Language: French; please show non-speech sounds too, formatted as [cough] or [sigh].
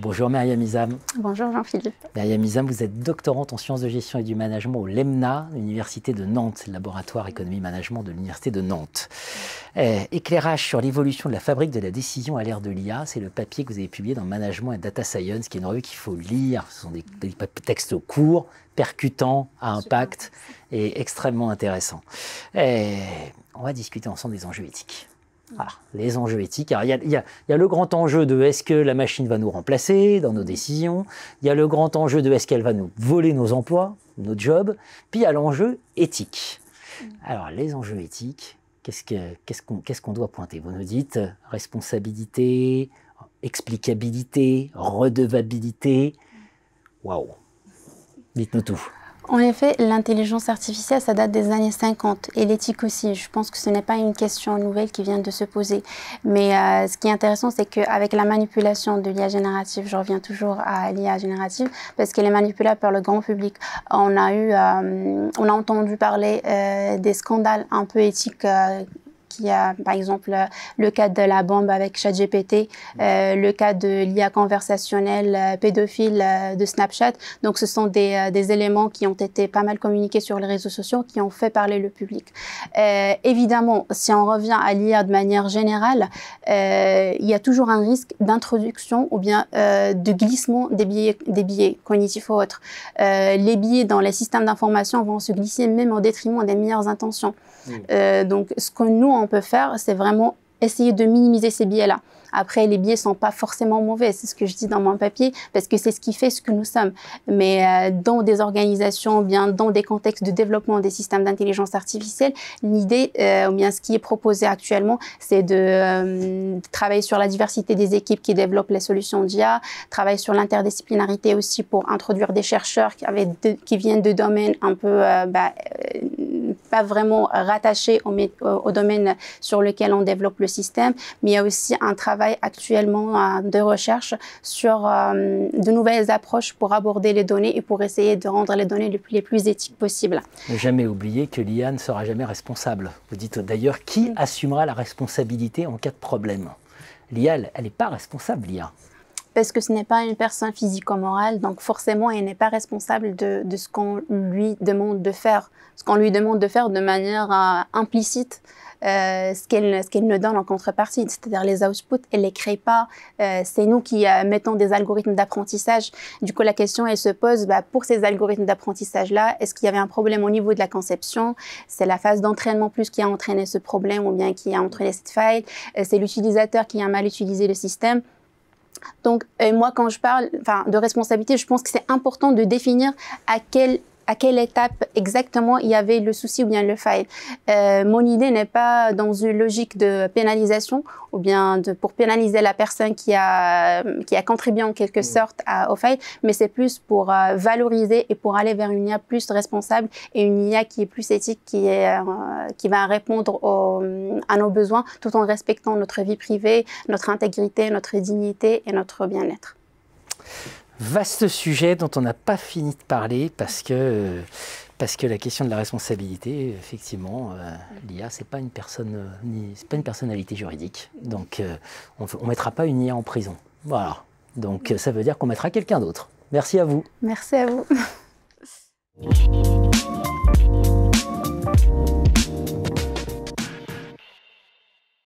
Bonjour Maria Izam. Bonjour Jean-Philippe. Myriam Izam, vous êtes doctorante en sciences de gestion et du management au LEMNA, l'Université de Nantes, laboratoire économie-management de l'Université de Nantes. Eh, éclairage sur l'évolution de la fabrique de la décision à l'ère de l'IA, c'est le papier que vous avez publié dans Management et Data Science, qui est une revue qu'il faut lire. Ce sont des, textes courts, percutants, à impact et extrêmement intéressants. Eh, on va discuter ensemble des enjeux éthiques les enjeux éthiques. il, y a, le grand enjeu de est-ce que la machine va nous remplacer dans nos décisions Il y a le grand enjeu de est-ce qu'elle va nous voler nos emplois, nos jobs Puis il y a l'enjeu éthique. Alors, les enjeux éthiques, qu'est-ce qu'on doit pointer Vous nous dites responsabilité, explicabilité, redevabilité. Waouh Dites-nous tout. En effet, l'intelligence artificielle, ça date des années 50 et l'éthique aussi. Je pense que ce n'est pas une question nouvelle qui vient de se poser. Mais euh, ce qui est intéressant, c'est qu'avec la manipulation de l'IA générative, je reviens toujours à l'IA générative parce qu'elle est manipulable par le grand public. On a eu, euh, on a entendu parler euh, des scandales un peu éthiques qui a, par exemple, euh, le cas de la bombe avec ChatGPT, euh, le cas de l'IA conversationnelle euh, pédophile de Snapchat. Donc, ce sont des, éléments qui ont été pas mal communiqués sur les réseaux sociaux, qui ont fait parler le public. évidemment, si on revient à l'IA de manière générale, il y a toujours un risque d'introduction ou bien de glissement des billets des biais cognitifs ou autres. les billets dans les systèmes d'information vont se glisser même au détriment des meilleures intentions. Mmh. donc, ce que nous, on peut faire, c'est vraiment essayer de minimiser ces biais-là. Après, les biais sont pas forcément mauvais, c'est ce que je dis dans mon papier, parce que c'est ce qui fait ce que nous sommes. Mais euh, dans des organisations, bien dans des contextes de développement des systèmes d'intelligence artificielle, l'idée, euh, ou bien ce qui est proposé actuellement, c'est de, euh, travailler sur la diversité des équipes qui développent les solutions d'IA, travailler sur l'interdisciplinarité aussi pour introduire des chercheurs qui, viennent de domaines un peu bah, pas vraiment rattaché au, domaine sur lequel on développe le système, mais il y a aussi un travail actuellement euh, de recherche sur euh, de nouvelles approches pour aborder les données et pour essayer de rendre les données les plus, les plus éthiques possibles. Ne jamais oublier que l'IA ne sera jamais responsable. Vous dites d'ailleurs qui mm. assumera la responsabilité en cas de problème L'IA, elle n'est pas responsable, l'IA parce que ce n'est pas une personne physique morale, donc forcément, elle n'est pas responsable de, ce qu'on lui demande de faire, ce qu'on lui demande de faire de manière euh, implicite. Euh, ce qu'elle nous ne donne en contrepartie, c'est-à-dire les outputs, elle les crée pas. Euh, c'est nous qui mettons des algorithmes d'apprentissage. Du coup, la question elle se pose bah, pour ces algorithmes d'apprentissage là, est-ce qu'il y avait un problème au niveau de la conception C'est la phase d'entraînement plus qui a entraîné ce problème ou bien qui a entraîné cette faille C'est l'utilisateur qui a mal utilisé le système donc, moi, quand je parle de responsabilité, je pense que c'est important de définir à quel à quelle étape exactement il y avait le souci ou bien le fail euh, mon idée n'est pas dans une logique de pénalisation ou bien de, pour pénaliser la personne qui a, qui a contribué en quelque mm. sorte au fail, mais c'est plus pour euh, valoriser et pour aller vers une IA plus responsable et une IA qui est plus éthique, qui, est, euh, qui va répondre à nos besoins tout en respectant notre vie privée, notre intégrité, notre dignité et notre bien-être. Vaste sujet dont on n'a pas fini de parler parce que, parce que la question de la responsabilité, effectivement, euh, l'IA, ce n'est pas, une personne, euh, pas une personnalité juridique. Donc, euh, on ne mettra pas une IA en prison. Voilà. Donc, ça veut dire qu'on mettra quelqu'un d'autre. Merci à vous. Merci à vous. [laughs]